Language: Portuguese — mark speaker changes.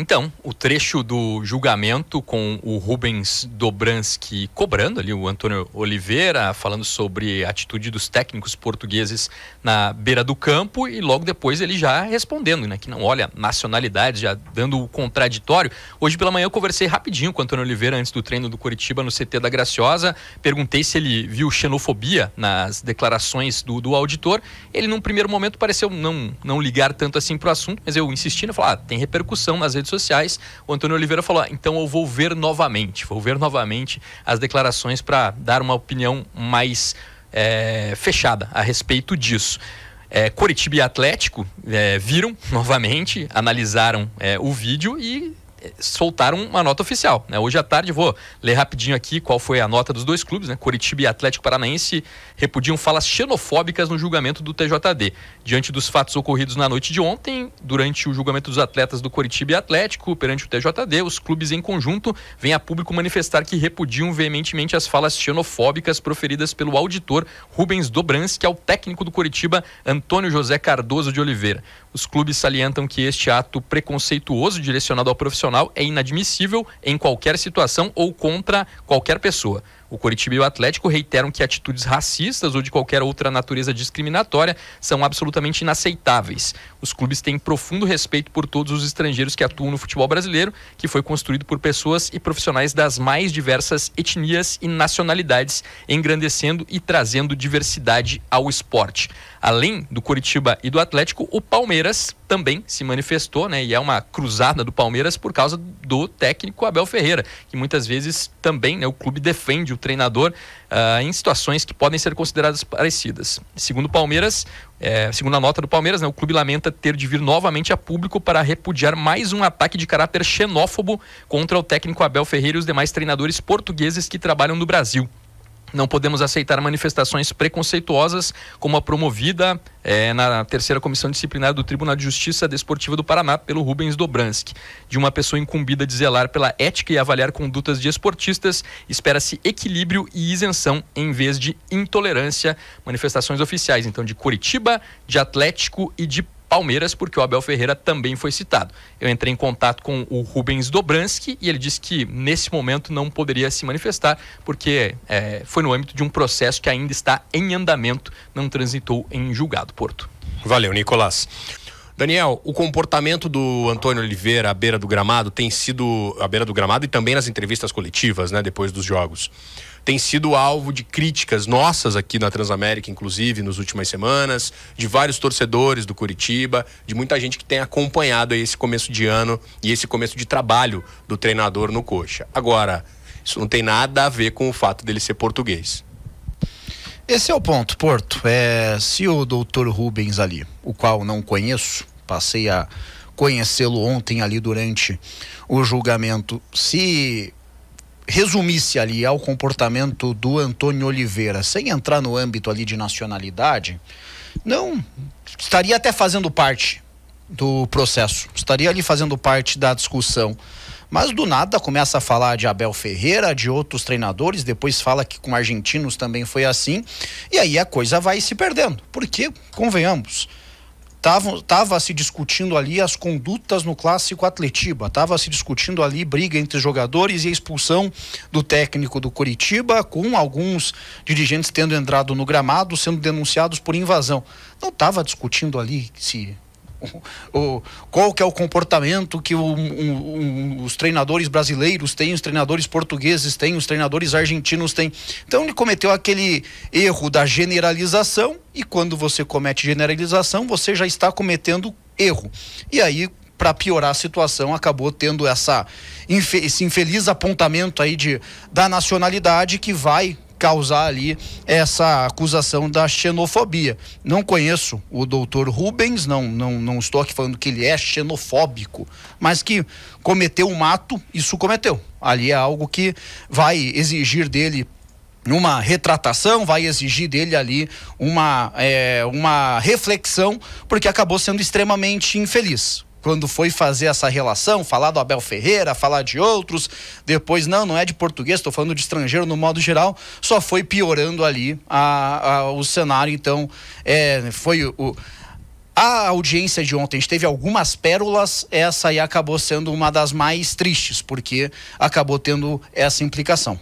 Speaker 1: Então, o trecho do julgamento com o Rubens Dobranski cobrando ali o Antônio Oliveira, falando sobre a atitude dos técnicos portugueses na beira do campo e logo depois ele já respondendo, né, que não olha nacionalidade, já dando o contraditório. Hoje pela manhã eu conversei rapidinho com o Antônio Oliveira antes do treino do Curitiba no CT da Graciosa, perguntei se ele viu xenofobia nas declarações do, do auditor. Ele num primeiro momento pareceu não, não ligar tanto assim pro assunto, mas eu insistindo, né, falar, ah, tem repercussão nas redes redes sociais, o Antônio Oliveira falou: ah, então eu vou ver novamente, vou ver novamente as declarações para dar uma opinião mais é, fechada a respeito disso. É, Coritiba e Atlético é, viram novamente, analisaram é, o vídeo e soltaram uma nota oficial. Né? Hoje à tarde, vou ler rapidinho aqui qual foi a nota dos dois clubes, né? Curitiba e Atlético Paranaense repudiam falas xenofóbicas no julgamento do TJD. Diante dos fatos ocorridos na noite de ontem, durante o julgamento dos atletas do Curitiba e Atlético perante o TJD, os clubes em conjunto vêm a público manifestar que repudiam veementemente as falas xenofóbicas proferidas pelo auditor Rubens Dobrans, que é o técnico do Curitiba, Antônio José Cardoso de Oliveira. Os clubes salientam que este ato preconceituoso direcionado ao profissional profissional é inadmissível em qualquer situação ou contra qualquer pessoa. O Coritiba e o Atlético reiteram que atitudes racistas ou de qualquer outra natureza discriminatória são absolutamente inaceitáveis. Os clubes têm profundo respeito por todos os estrangeiros que atuam no futebol brasileiro, que foi construído por pessoas e profissionais das mais diversas etnias e nacionalidades, engrandecendo e trazendo diversidade ao esporte. Além do Coritiba e do Atlético, o Palmeiras também se manifestou, né? E é uma cruzada do Palmeiras por causa do técnico Abel Ferreira, que muitas vezes também, né, o clube defende o treinador uh, em situações que podem ser consideradas parecidas. Segundo Palmeiras, é, segundo a nota do Palmeiras, né, o clube lamenta ter de vir novamente a público para repudiar mais um ataque de caráter xenófobo contra o técnico Abel Ferreira e os demais treinadores portugueses que trabalham no Brasil. Não podemos aceitar manifestações preconceituosas como a promovida é, na terceira comissão disciplinar do Tribunal de Justiça Desportiva do Paraná pelo Rubens Dobransky. De uma pessoa incumbida de zelar pela ética e avaliar condutas de esportistas, espera-se equilíbrio e isenção em vez de intolerância. Manifestações oficiais, então, de Curitiba, de Atlético e de Palmeiras, porque o Abel Ferreira também foi citado. Eu entrei em contato com o Rubens Dobransky e ele disse que nesse momento não poderia se manifestar, porque é, foi no âmbito de um processo que ainda está em andamento, não transitou em julgado, Porto. Valeu, Nicolás. Daniel, o comportamento do Antônio Oliveira à beira do gramado tem sido à beira do gramado e também nas entrevistas coletivas, né, depois dos jogos tem sido alvo de críticas nossas aqui na Transamérica, inclusive, nas últimas semanas, de vários torcedores do Curitiba, de muita gente que tem acompanhado esse começo de ano e esse começo de trabalho do treinador no Coxa. Agora, isso não tem nada a ver com o fato dele ser português.
Speaker 2: Esse é o ponto, Porto. É, se o doutor Rubens ali, o qual não conheço, passei a conhecê-lo ontem ali durante o julgamento, se resumisse ali ao comportamento do Antônio Oliveira, sem entrar no âmbito ali de nacionalidade, não estaria até fazendo parte do processo, estaria ali fazendo parte da discussão. Mas do nada começa a falar de Abel Ferreira, de outros treinadores, depois fala que com argentinos também foi assim, e aí a coisa vai se perdendo. Porque, convenhamos, Estava se discutindo ali as condutas no clássico Atletiba, estava se discutindo ali briga entre jogadores e a expulsão do técnico do Curitiba, com alguns dirigentes tendo entrado no gramado, sendo denunciados por invasão. Não estava discutindo ali se o, qual que é o comportamento que o, um, um, os treinadores brasileiros têm, os treinadores portugueses têm, os treinadores argentinos têm. Então ele cometeu aquele erro da generalização e quando você comete generalização você já está cometendo erro. E aí para piorar a situação, acabou tendo essa, esse infeliz apontamento aí de, da nacionalidade que vai causar ali essa acusação da xenofobia. Não conheço o doutor Rubens, não, não, não estou aqui falando que ele é xenofóbico, mas que cometeu um ato, isso cometeu. Ali é algo que vai exigir dele uma retratação, vai exigir dele ali uma, é, uma reflexão, porque acabou sendo extremamente infeliz quando foi fazer essa relação, falar do Abel Ferreira, falar de outros, depois, não, não é de português, estou falando de estrangeiro no modo geral, só foi piorando ali a, a, o cenário. Então, é, foi o. A audiência de ontem a gente teve algumas pérolas, essa aí acabou sendo uma das mais tristes, porque acabou tendo essa implicação.